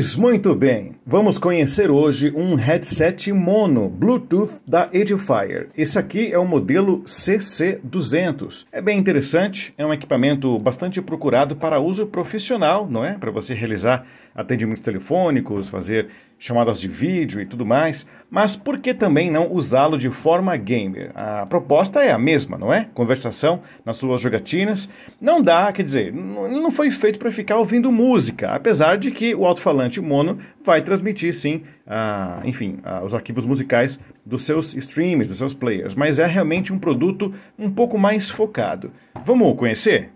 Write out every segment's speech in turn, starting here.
Pois muito bem, vamos conhecer hoje um headset mono Bluetooth da Edifier. Esse aqui é o modelo CC200. É bem interessante, é um equipamento bastante procurado para uso profissional, não é? Para você realizar atendimentos telefônicos, fazer chamadas de vídeo e tudo mais, mas por que também não usá-lo de forma gamer? A proposta é a mesma, não é? Conversação nas suas jogatinas. Não dá, quer dizer, não foi feito para ficar ouvindo música, apesar de que o alto-falante mono vai transmitir sim, a, enfim, a, os arquivos musicais dos seus streams, dos seus players, mas é realmente um produto um pouco mais focado. Vamos conhecer?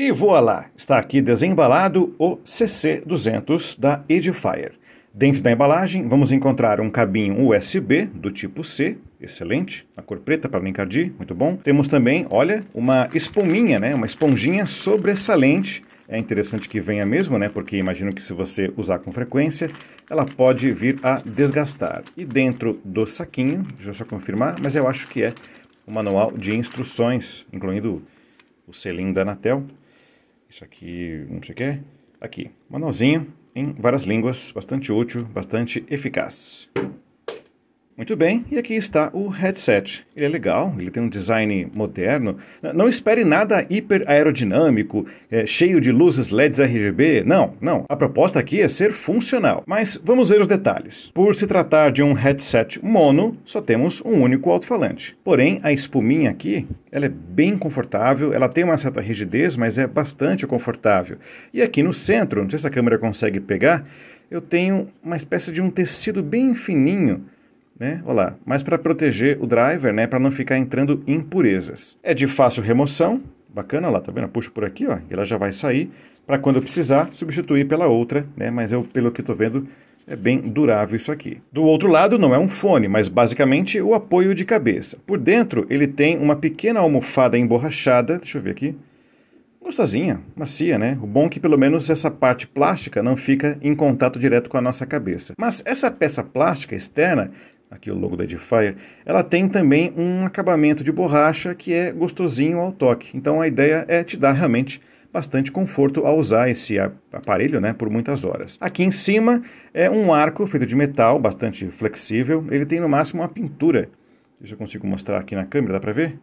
E voa lá! Está aqui desembalado o CC200 da Edifier. Dentro da embalagem, vamos encontrar um cabinho USB do tipo C, excelente, na cor preta para não encardir, muito bom. Temos também, olha, uma espuminha, né, uma esponjinha sobressalente. É interessante que venha mesmo, né, porque imagino que se você usar com frequência, ela pode vir a desgastar. E dentro do saquinho, deixa eu só confirmar, mas eu acho que é o manual de instruções, incluindo o selinho da Anatel. Isso aqui, não sei o que. Aqui, manualzinho em várias línguas, bastante útil, bastante eficaz. Muito bem, e aqui está o headset. Ele é legal, ele tem um design moderno. Não espere nada hiper aerodinâmico, é, cheio de luzes LEDs RGB. Não, não. A proposta aqui é ser funcional. Mas vamos ver os detalhes. Por se tratar de um headset mono, só temos um único alto-falante. Porém, a espuminha aqui, ela é bem confortável, ela tem uma certa rigidez, mas é bastante confortável. E aqui no centro, não sei se a câmera consegue pegar, eu tenho uma espécie de um tecido bem fininho né? Olha lá. Mas para proteger o driver, né? Para não ficar entrando impurezas. É de fácil remoção. Bacana lá, tá vendo? Puxo por aqui, ó. Ela já vai sair para quando eu precisar substituir pela outra, né? Mas eu, pelo que estou vendo, é bem durável isso aqui. Do outro lado, não é um fone, mas basicamente o apoio de cabeça. Por dentro, ele tem uma pequena almofada emborrachada. Deixa eu ver aqui. Gostosinha, macia, né? O bom é que pelo menos essa parte plástica não fica em contato direto com a nossa cabeça. Mas essa peça plástica externa aqui o logo da Edifier, ela tem também um acabamento de borracha que é gostosinho ao toque. Então a ideia é te dar realmente bastante conforto ao usar esse aparelho né, por muitas horas. Aqui em cima é um arco feito de metal, bastante flexível. Ele tem no máximo uma pintura. Deixa eu consigo mostrar aqui na câmera, dá para ver?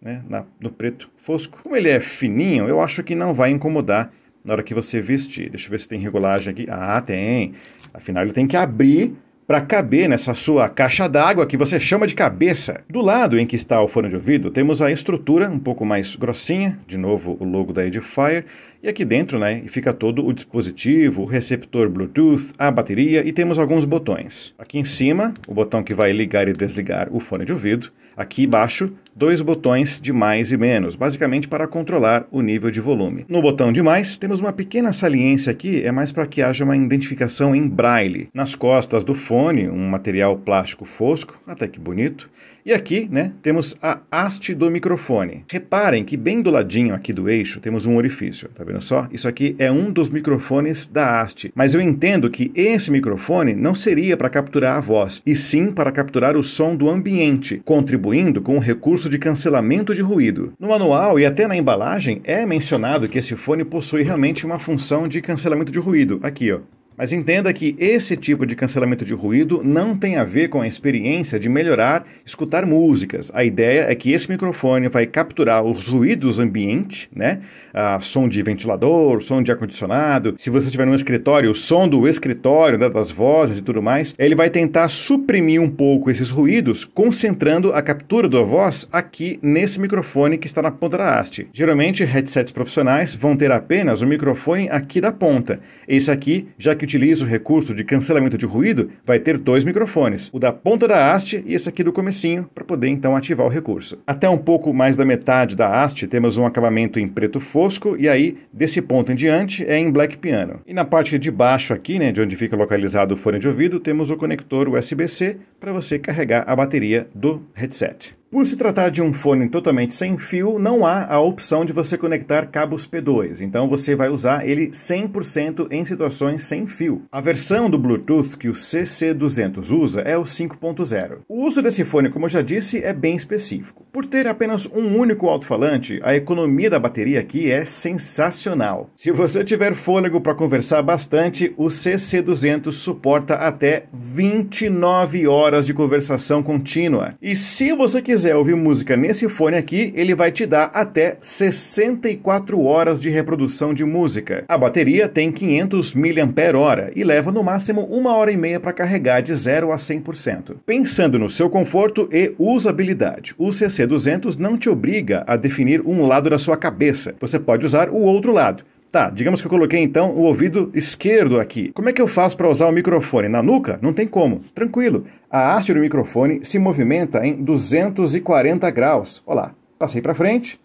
Né, na, no preto fosco. Como ele é fininho, eu acho que não vai incomodar na hora que você vestir. Deixa eu ver se tem regulagem aqui. Ah, tem! Afinal, ele tem que abrir para caber nessa sua caixa d'água que você chama de cabeça. Do lado em que está o fone de ouvido, temos a estrutura um pouco mais grossinha, de novo o logo da Edifier, e aqui dentro né, fica todo o dispositivo, o receptor Bluetooth, a bateria e temos alguns botões. Aqui em cima, o botão que vai ligar e desligar o fone de ouvido. Aqui embaixo, dois botões de mais e menos, basicamente para controlar o nível de volume. No botão de mais, temos uma pequena saliência aqui, é mais para que haja uma identificação em braille. Nas costas do fone, um material plástico fosco, até que bonito, e aqui, né, temos a haste do microfone. Reparem que bem do ladinho aqui do eixo temos um orifício, tá vendo só? Isso aqui é um dos microfones da haste, mas eu entendo que esse microfone não seria para capturar a voz, e sim para capturar o som do ambiente, contribuindo com o recurso de cancelamento de ruído. No manual e até na embalagem é mencionado que esse fone possui realmente uma função de cancelamento de ruído, aqui ó. Mas entenda que esse tipo de cancelamento de ruído não tem a ver com a experiência de melhorar escutar músicas. A ideia é que esse microfone vai capturar os ruídos ambiente, né? Ah, som de ventilador, som de ar-condicionado. Se você estiver num escritório, o som do escritório, né, das vozes e tudo mais, ele vai tentar suprimir um pouco esses ruídos, concentrando a captura da voz aqui nesse microfone que está na ponta da haste. Geralmente, headsets profissionais vão ter apenas o microfone aqui da ponta. Esse aqui, já que utiliza o recurso de cancelamento de ruído, vai ter dois microfones, o da ponta da haste e esse aqui do comecinho, para poder então ativar o recurso. Até um pouco mais da metade da haste temos um acabamento em preto fosco e aí desse ponto em diante é em black piano. E na parte de baixo aqui, né, de onde fica localizado o fone de ouvido, temos o conector USB-C para você carregar a bateria do headset. Por se tratar de um fone totalmente sem fio, não há a opção de você conectar cabos P2, então você vai usar ele 100% em situações sem fio. A versão do Bluetooth que o CC200 usa é o 5.0. O uso desse fone, como eu já disse, é bem específico. Por ter apenas um único alto-falante, a economia da bateria aqui é sensacional. Se você tiver fôlego para conversar bastante, o CC200 suporta até 29 horas de conversação contínua. E se você quiser quiser é ouvir música nesse fone aqui, ele vai te dar até 64 horas de reprodução de música. A bateria tem 500 mAh e leva no máximo uma hora e meia para carregar de 0 a 100%. Pensando no seu conforto e usabilidade, o CC200 não te obriga a definir um lado da sua cabeça. Você pode usar o outro lado. Tá, digamos que eu coloquei então o ouvido esquerdo aqui. Como é que eu faço para usar o microfone? Na nuca? Não tem como. Tranquilo. A haste do microfone se movimenta em 240 graus. Olha lá. Passei para frente,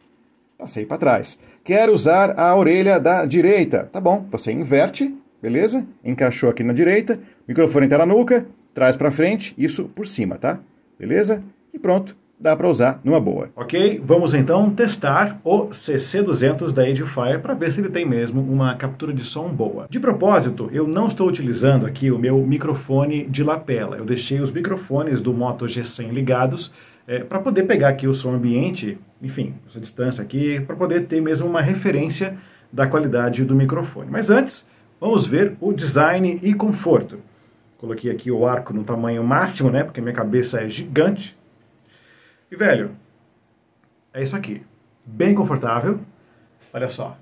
passei para trás. Quero usar a orelha da direita. Tá bom, você inverte, beleza? Encaixou aqui na direita, microfone está na nuca, traz para frente, isso por cima, tá? Beleza? E pronto dá para usar numa boa. Ok, vamos então testar o CC200 da Edifier para ver se ele tem mesmo uma captura de som boa. De propósito, eu não estou utilizando aqui o meu microfone de lapela, eu deixei os microfones do Moto G100 ligados é, para poder pegar aqui o som ambiente, enfim, essa distância aqui, para poder ter mesmo uma referência da qualidade do microfone. Mas antes, vamos ver o design e conforto. Coloquei aqui o arco no tamanho máximo, né, porque minha cabeça é gigante, e, velho, é isso aqui. Bem confortável. Olha só.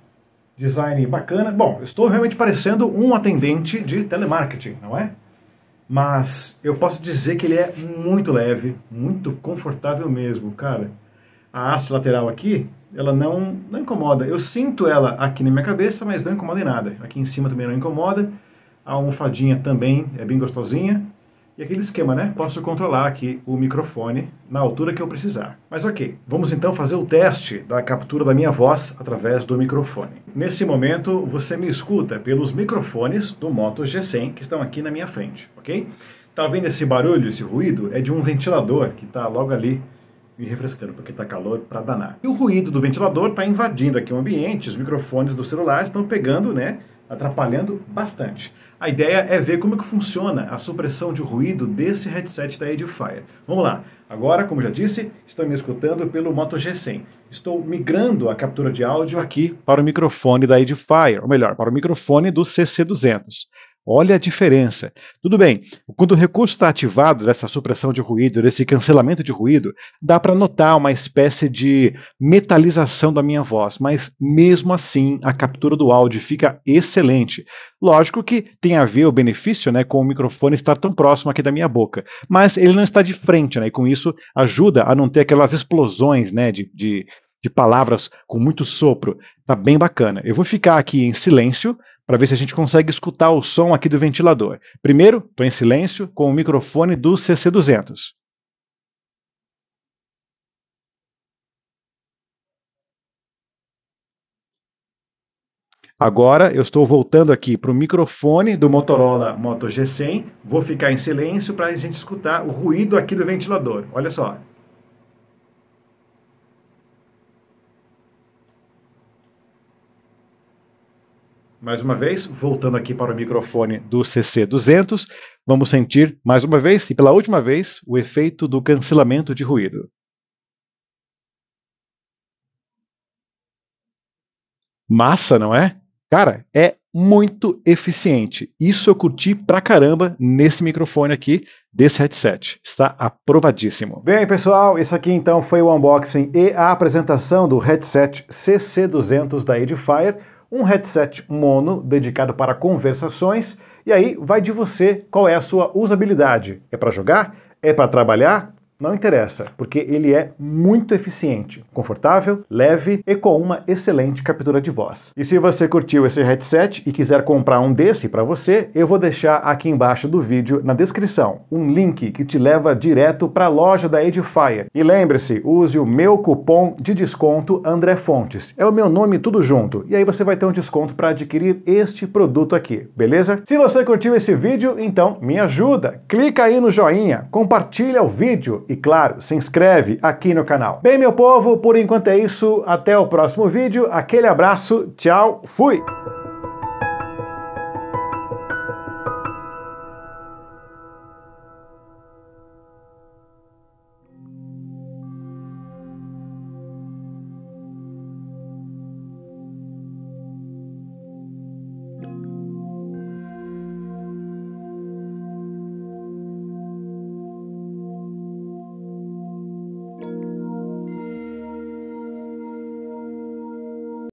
Design bacana. Bom, estou realmente parecendo um atendente de telemarketing, não é? Mas eu posso dizer que ele é muito leve, muito confortável mesmo, cara. A haste lateral aqui, ela não, não incomoda. Eu sinto ela aqui na minha cabeça, mas não incomoda em nada. Aqui em cima também não incomoda. A almofadinha também é bem gostosinha. E aquele esquema, né? Posso controlar aqui o microfone na altura que eu precisar. Mas ok, vamos então fazer o teste da captura da minha voz através do microfone. Nesse momento, você me escuta pelos microfones do Moto G100 que estão aqui na minha frente, ok? Tá vendo esse barulho, esse ruído? É de um ventilador que está logo ali me refrescando, porque está calor para danar. E o ruído do ventilador está invadindo aqui o ambiente, os microfones do celular estão pegando, né? atrapalhando bastante. A ideia é ver como é que funciona a supressão de ruído desse headset da Edifier. Vamos lá. Agora, como já disse, estou me escutando pelo Moto G100. Estou migrando a captura de áudio aqui para o microfone da Edifier, ou melhor, para o microfone do CC200. Olha a diferença. Tudo bem, quando o recurso está ativado dessa supressão de ruído, desse cancelamento de ruído, dá para notar uma espécie de metalização da minha voz, mas mesmo assim a captura do áudio fica excelente. Lógico que tem a ver o benefício né, com o microfone estar tão próximo aqui da minha boca, mas ele não está de frente, né, e com isso ajuda a não ter aquelas explosões né, de, de de palavras com muito sopro. Tá bem bacana. Eu vou ficar aqui em silêncio para ver se a gente consegue escutar o som aqui do ventilador. Primeiro, tô em silêncio com o microfone do CC200. Agora eu estou voltando aqui para o microfone do Motorola Moto G100. Vou ficar em silêncio para a gente escutar o ruído aqui do ventilador. Olha só. mais uma vez, voltando aqui para o microfone do CC200, vamos sentir mais uma vez e pela última vez o efeito do cancelamento de ruído. Massa, não é? Cara, é muito eficiente. Isso eu curti pra caramba nesse microfone aqui, desse headset. Está aprovadíssimo. Bem, pessoal, isso aqui então foi o unboxing e a apresentação do headset CC200 da Edifier um headset mono dedicado para conversações, e aí vai de você qual é a sua usabilidade. É para jogar? É para trabalhar? Não interessa, porque ele é muito eficiente, confortável, leve e com uma excelente captura de voz. E se você curtiu esse headset e quiser comprar um desse para você, eu vou deixar aqui embaixo do vídeo, na descrição, um link que te leva direto para a loja da Edifier. E lembre-se, use o meu cupom de desconto André Fontes. É o meu nome tudo junto, e aí você vai ter um desconto para adquirir este produto aqui, beleza? Se você curtiu esse vídeo, então me ajuda! Clica aí no joinha, compartilha o vídeo, e, claro, se inscreve aqui no canal. Bem, meu povo, por enquanto é isso. Até o próximo vídeo. Aquele abraço, tchau, fui!